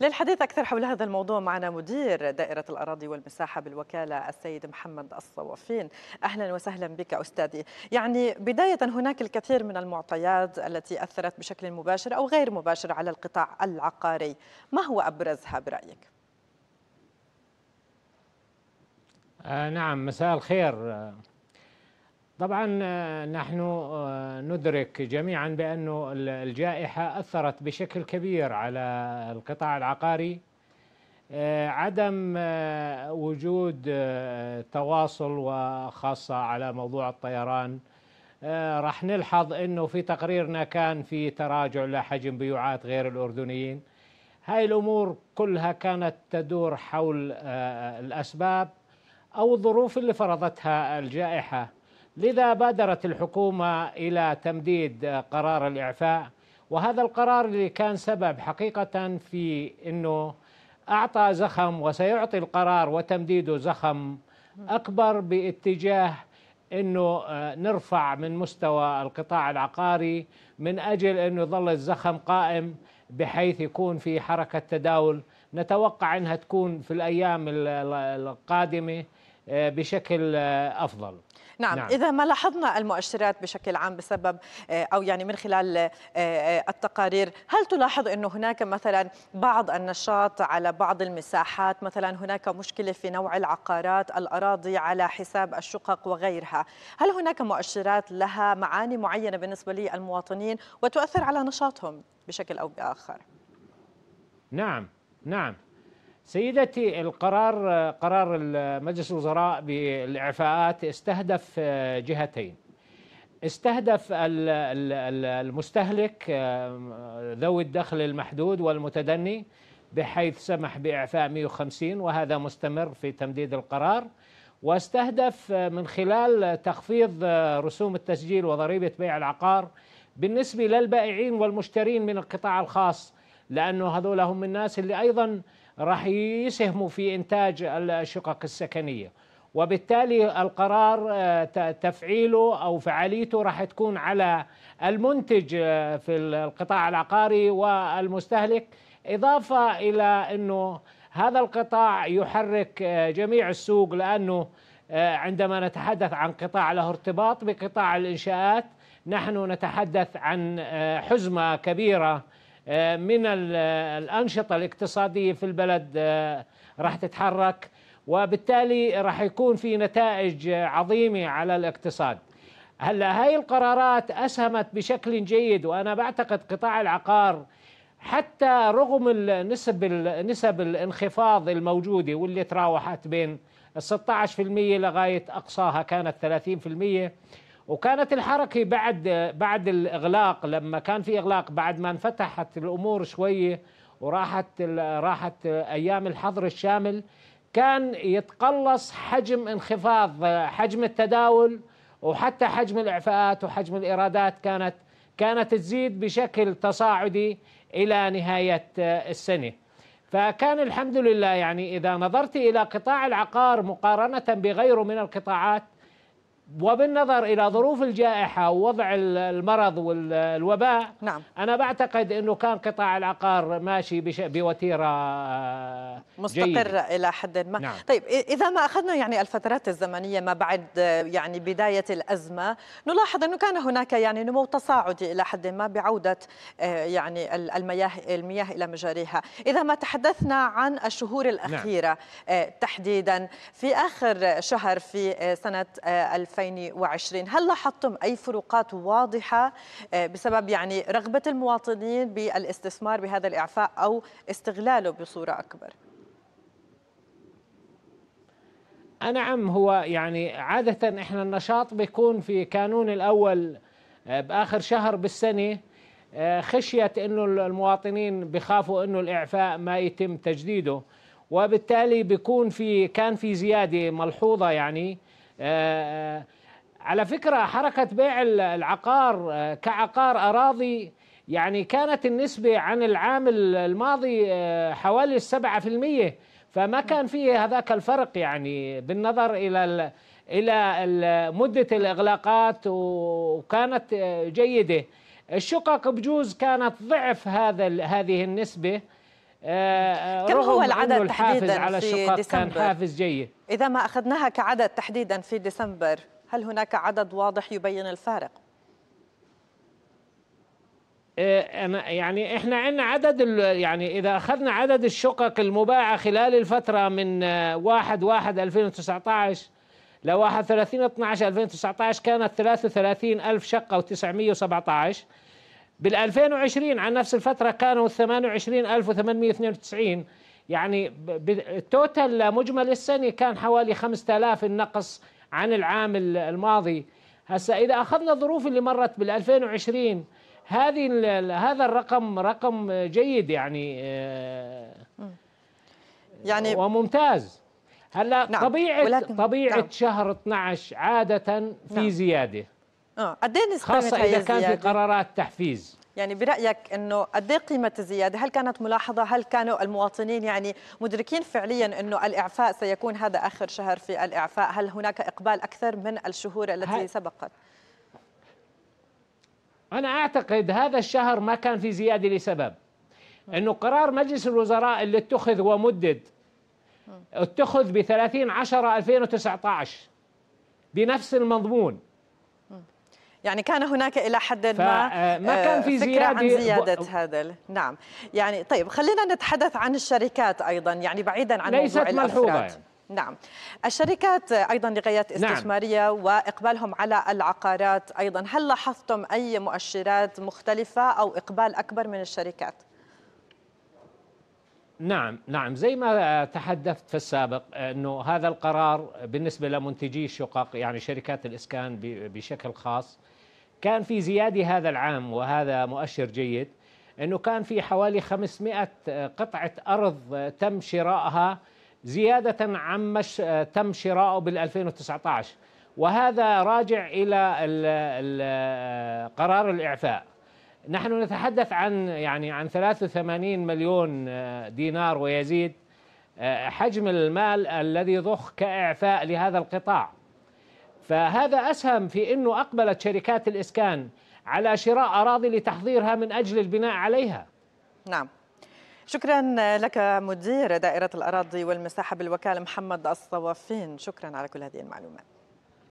للحديث أكثر حول هذا الموضوع معنا مدير دائرة الأراضي والمساحة بالوكالة السيد محمد الصوافين أهلا وسهلا بك أستاذي يعني بداية هناك الكثير من المعطيات التي أثرت بشكل مباشر أو غير مباشر على القطاع العقاري ما هو أبرزها برأيك؟ آه نعم مساء الخير طبعا آه، نحن آه، ندرك جميعا بأن الجائحة أثرت بشكل كبير على القطاع العقاري آه، عدم وجود تواصل وخاصة على موضوع الطيران راح نلحظ أنه في تقريرنا كان في تراجع لحجم بيوعات غير الأردنيين هاي الأمور كلها كانت تدور حول الأسباب أو الظروف اللي فرضتها الجائحة لذا بادرت الحكومه الى تمديد قرار الاعفاء وهذا القرار اللي كان سبب حقيقه في انه اعطى زخم وسيعطي القرار وتمديده زخم اكبر باتجاه انه آه، نرفع من مستوى القطاع العقاري من اجل انه يظل الزخم قائم بحيث يكون في حركه تداول نتوقع انها تكون في الايام القادمه آه، بشكل آه، افضل نعم. نعم إذا ما لاحظنا المؤشرات بشكل عام بسبب آه، أو يعني من خلال التقارير هل تلاحظ أنه هناك مثلا بعض النشاط على بعض المساحات مثلا هناك مشكلة في نوع العقارات الأراضي على حساب الشقق وغيرها هل هناك مؤشرات لها معاني معينة بالنسبة للمواطنين وتؤثر على نشاطهم بشكل أو بآخر نعم نعم سيدتي القرار قرار مجلس الوزراء بالاعفاءات استهدف جهتين استهدف المستهلك ذوي الدخل المحدود والمتدني بحيث سمح باعفاء 150 وهذا مستمر في تمديد القرار واستهدف من خلال تخفيض رسوم التسجيل وضريبه بيع العقار بالنسبه للبائعين والمشترين من القطاع الخاص لانه هذول هم الناس اللي ايضا راح يسهموا في انتاج الشقق السكنيه وبالتالي القرار آه، تفعيله او فعاليته راح تكون على المنتج آه، في القطاع العقاري والمستهلك اضافه الى انه هذا القطاع يحرك آه، جميع السوق لانه عندما نتحدث عن قطاع له ارتباط بقطاع الانشاءات نحن نتحدث عن حزمه كبيره آه، من الأنشطة الاقتصادية في البلد آه، راح تتحرك وبالتالي راح يكون في نتائج عظيمة على الاقتصاد هلا هاي القرارات أسهمت بشكل جيد وأنا بعتقد قطاع العقار حتى رغم النسب نسب الانخفاض الموجودة واللي تراوحت بين ال 16% لغاية أقصاها كانت 30% وكانت الحركة بعد بعد الإغلاق لما كان في إغلاق بعد ما انفتحت الأمور شوية وراحت راحت أيام الحظر الشامل كان يتقلص حجم انخفاض حجم التداول وحتى حجم الإعفاءات وحجم الإيرادات كانت كانت تزيد بشكل تصاعدي إلى نهاية السنة فكان الحمد لله يعني إذا نظرت إلى قطاع العقار مقارنة بغيره من القطاعات وبالنظر الى ظروف الجائحه ووضع المرض والوباء نعم. انا بعتقد انه كان قطاع العقار ماشي بوتيره آه، مستقر جيدة. الى حد ما نعم. طيب اذا ما اخذنا يعني الفترات الزمنيه ما بعد آه، يعني بدايه الازمه نلاحظ انه كان هناك يعني نمو تصاعدي الى حد ما بعوده آه، يعني المياه المياه الى مجاريها اذا ما تحدثنا عن الشهور نعم. الاخيره نعم. تحديدا في اخر شهر في سنه 2000 2020 هل لاحظتم أي فروقات واضحة بسبب يعني رغبة المواطنين بالاستثمار بهذا الإعفاء أو استغلاله بصورة أكبر؟ نعم هو يعني عادة احنا النشاط بيكون في كانون الأول بآخر شهر بالسنة خشية انه المواطنين بخافوا انه الإعفاء ما يتم تجديده وبالتالي بيكون في كان في زيادة ملحوظة يعني آه، على فكرة حركة بيع العقار آه، كعقار أراضي يعني كانت النسبة عن العام الماضي آه، حوالي السبعة في المية فما نعم. كان فيه هذاك الفرق يعني بالنظر إلى إلى مدة الإغلاقات وكانت جيدة الشقق بجوز كانت ضعف هذا هذه النسبة آه، كم هو العدد تحديدا على في ديسمبر كان حافز جيد اذا ما اخذناها كعدد تحديدا في ديسمبر هل هناك عدد واضح يبين الفارق آه، أنا يعني احنا عندنا عدد يعني اذا اخذنا عدد الشقق المباعه خلال الفتره من 1 1 2019 ل 31 12 2019 كانت 33000 شقه و917 بال 2020 عن نفس الفترة كانوا 28892 يعني التوتال لمجمل السنة كان حوالي 5000 النقص عن العام الماضي هسا إذا أخذنا الظروف اللي مرت بال 2020 هذه هذا الرقم رقم جيد يعني آه، يعني وممتاز هلا نعم طبيعه طبيعه نعم شهر 12 عاده في نعم زياده اه قد ايه نسبه خاصه اذا كان في قرارات تحفيز يعني برايك انه قد ايه قيمه الزياده؟ هل كانت ملاحظه؟ هل كانوا المواطنين يعني مدركين فعليا انه الاعفاء سيكون هذا اخر شهر في الاعفاء؟ هل هناك اقبال اكثر من الشهور التي هل... سبقت؟ انا اعتقد هذا الشهر ما كان في زياده لسبب انه قرار مجلس الوزراء اللي اتخذ ومدد اتخذ ب 30 10 2019 بنفس المضمون يعني كان هناك الى حد ما آه، ما كان آه، في فكرة زيادة عن زيادة ب... هذا نعم يعني طيب خلينا نتحدث عن الشركات ايضا يعني بعيدا عن ليست موضوع ملحوظة يعني. نعم الشركات أيضا لغايات نعم. استثمارية نعم. وإقبالهم على العقارات أيضا هل لاحظتم أي مؤشرات مختلفة أو إقبال أكبر من الشركات؟ نعم نعم زي ما آه، تحدثت في السابق أنه هذا القرار بالنسبة لمنتجي الشقق يعني شركات الإسكان بشكل خاص كان في زيادة هذا العام وهذا مؤشر جيد أنه كان في حوالي 500 قطعة أرض تم شراءها زيادة عما تم شراءه بال 2019 وهذا راجع إلى قرار الإعفاء نحن نتحدث عن يعني عن 83 مليون دينار ويزيد آه، حجم المال الذي ضخ كإعفاء لهذا القطاع فهذا أسهم في أنه أقبلت شركات الإسكان على شراء أراضي لتحضيرها من أجل البناء عليها نعم شكرا لك مدير دائرة الأراضي والمساحة بالوكالة محمد الصوافين شكرا على كل هذه المعلومات